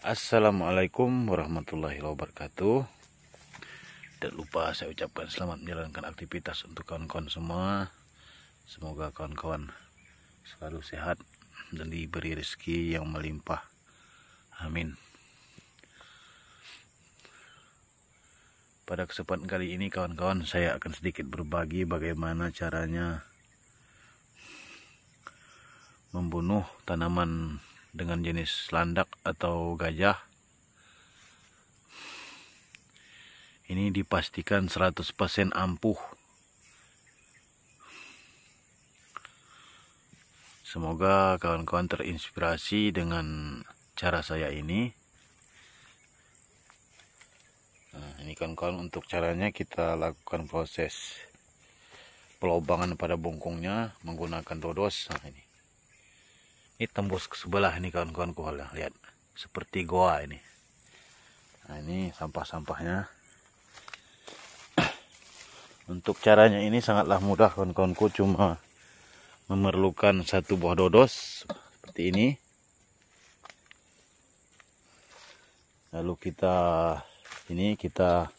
Assalamualaikum warahmatullahi wabarakatuh Tidak lupa saya ucapkan selamat menjalankan aktivitas untuk kawan-kawan semua Semoga kawan-kawan selalu sehat dan diberi rezeki yang melimpah Amin Pada kesempatan kali ini kawan-kawan saya akan sedikit berbagi bagaimana caranya Membunuh tanaman dengan jenis landak atau gajah ini dipastikan 100% ampuh semoga kawan-kawan terinspirasi dengan cara saya ini nah ini kawan-kawan untuk caranya kita lakukan proses pelobangan pada bungkungnya menggunakan dodos nah ini ini tembus ke sebelah ini kawan-kawan -kawan, Lihat. Seperti goa ini. Nah ini sampah-sampahnya. Untuk caranya ini sangatlah mudah kawan-kawanku. kawan Cuma memerlukan satu buah dodos. Seperti ini. Lalu kita ini kita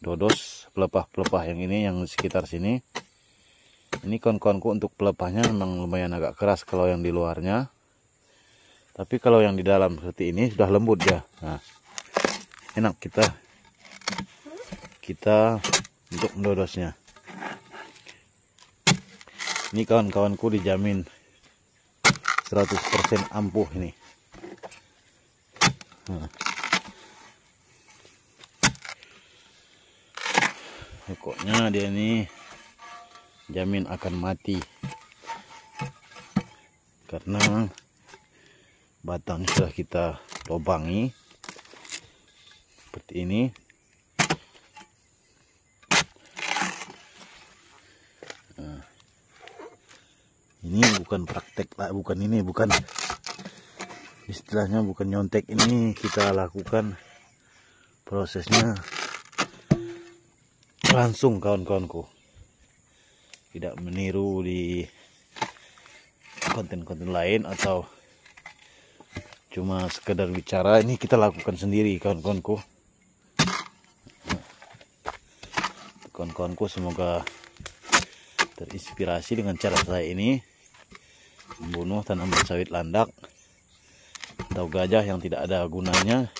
dodos pelepah-pelepah yang ini yang sekitar sini ini kawan-kawanku untuk pelepahnya memang lumayan agak keras kalau yang di luarnya tapi kalau yang di dalam seperti ini sudah lembut ya nah, enak kita kita untuk mendodosnya ini kawan-kawanku dijamin 100% ampuh ini nah. pokoknya dia ini jamin akan mati karena batang sudah kita lubangi seperti ini nah, ini bukan praktek lah bukan ini bukan istilahnya bukan nyontek ini kita lakukan prosesnya langsung kawan-kawanku tidak meniru di konten-konten lain atau cuma sekedar bicara ini kita lakukan sendiri kawan-kawanku kawan-kawanku semoga terinspirasi dengan cara saya ini membunuh tanaman sawit landak atau gajah yang tidak ada gunanya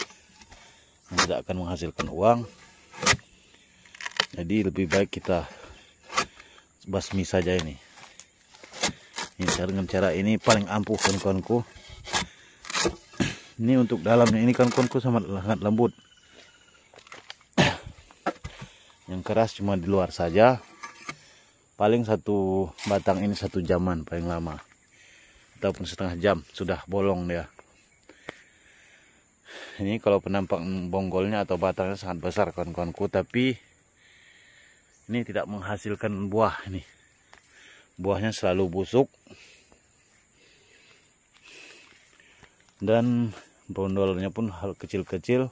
yang tidak akan menghasilkan uang jadi lebih baik kita basmi saja ini ini cara dengan cara ini paling ampuh kawan-kawanku ini untuk dalamnya ini kawan-kawanku sangat, sangat lembut yang keras cuma di luar saja paling satu batang ini satu jaman paling lama ataupun setengah jam sudah bolong dia ini kalau penampak bonggolnya atau batangnya sangat besar kawan-kawanku tapi ini tidak menghasilkan buah ini buahnya selalu busuk dan bondolnya pun hal kecil-kecil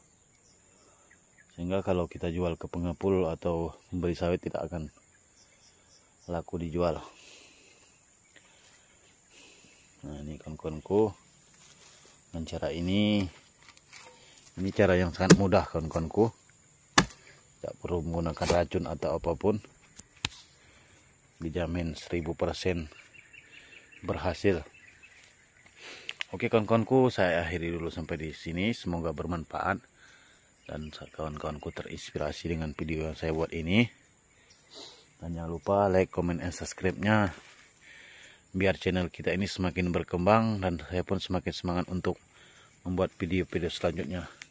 sehingga kalau kita jual ke pengepul atau memberi sawit tidak akan laku dijual nah ini kawan-kawanku dengan cara ini ini cara yang sangat mudah kawan-kawanku tidak perlu menggunakan racun atau apapun dijamin 1000% berhasil Oke kawan-kawanku saya akhiri dulu sampai di sini semoga bermanfaat dan kawan-kawanku terinspirasi dengan video yang saya buat ini dan jangan lupa like, comment, and subscribe-nya biar channel kita ini semakin berkembang dan saya pun semakin semangat untuk membuat video-video selanjutnya